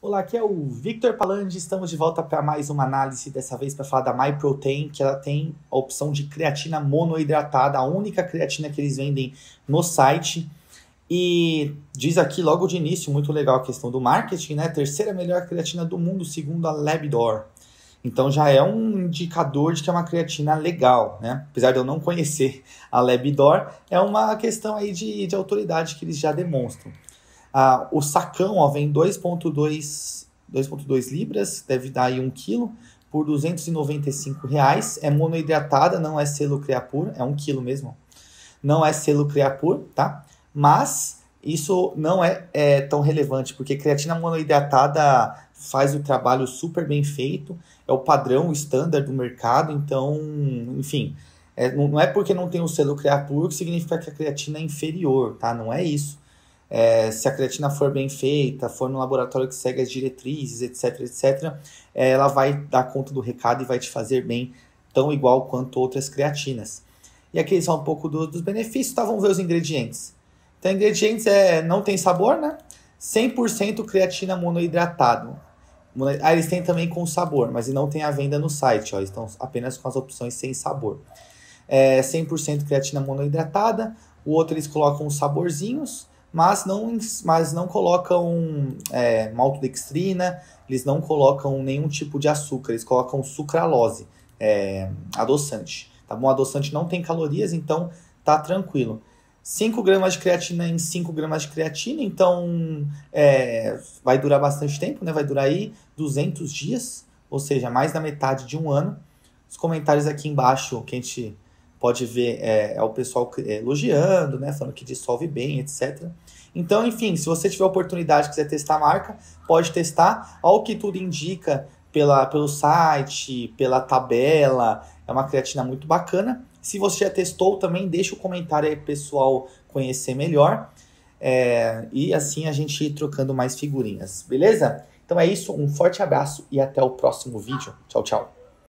Olá, aqui é o Victor Palandi. Estamos de volta para mais uma análise, dessa vez para falar da Myprotein, que ela tem a opção de creatina monoidratada, a única creatina que eles vendem no site. E diz aqui logo de início, muito legal a questão do marketing, né? Terceira melhor creatina do mundo, segundo a Labdoor. Então já é um indicador de que é uma creatina legal, né? Apesar de eu não conhecer a Labidor, é uma questão aí de, de autoridade que eles já demonstram. Ah, o sacão ó, vem 2,2 libras, deve dar aí 1 quilo, por 295 reais. É monoidratada, não é selo Creapur, é 1 quilo mesmo. Não é selo Creapur, tá? Mas isso não é, é, tão relevante, porque creatina monoidratada faz o trabalho super bem feito, é o padrão, o standard do mercado, então, enfim, é, não, é porque não tem o selo Creapure que significa que a creatina é inferior, tá? Não é isso. É, se a creatina for bem feita, for no laboratório que segue as diretrizes, etc, etc, é, ela vai dar conta do recado e vai te fazer bem tão igual quanto outras creatinas. E aqui só um pouco do, dos benefícios, tá? Vamos ver os ingredientes. Então, ingredientes é não tem sabor, né? 100% creatina monohidratado. Ah, eles têm também com sabor, mas não tem a venda no site, ó. estão apenas com as opções sem sabor. É 100% creatina monoidratada, o outro eles colocam os saborzinhos, mas não, mas não colocam é, maltodextrina, eles não colocam nenhum tipo de açúcar, eles colocam sucralose, é, adoçante. Tá bom? adoçante não tem calorias, então tá tranquilo. 5 gramas de creatina em 5 gramas de creatina, então é, vai durar bastante tempo, né? Vai durar aí 200 dias, ou seja, mais da metade de um ano. Os comentários aqui embaixo que a gente pode ver é, é o pessoal é, elogiando, né? Falando que dissolve bem, etc. Então, enfim, se você tiver oportunidade quiser testar a marca, pode testar. Ao que tudo indica pela, pelo site, pela tabela, é uma creatina muito bacana. Se você já testou também, deixa o comentário aí pessoal conhecer melhor. É, e assim a gente ir trocando mais figurinhas, beleza? Então é isso, um forte abraço e até o próximo vídeo. Tchau, tchau.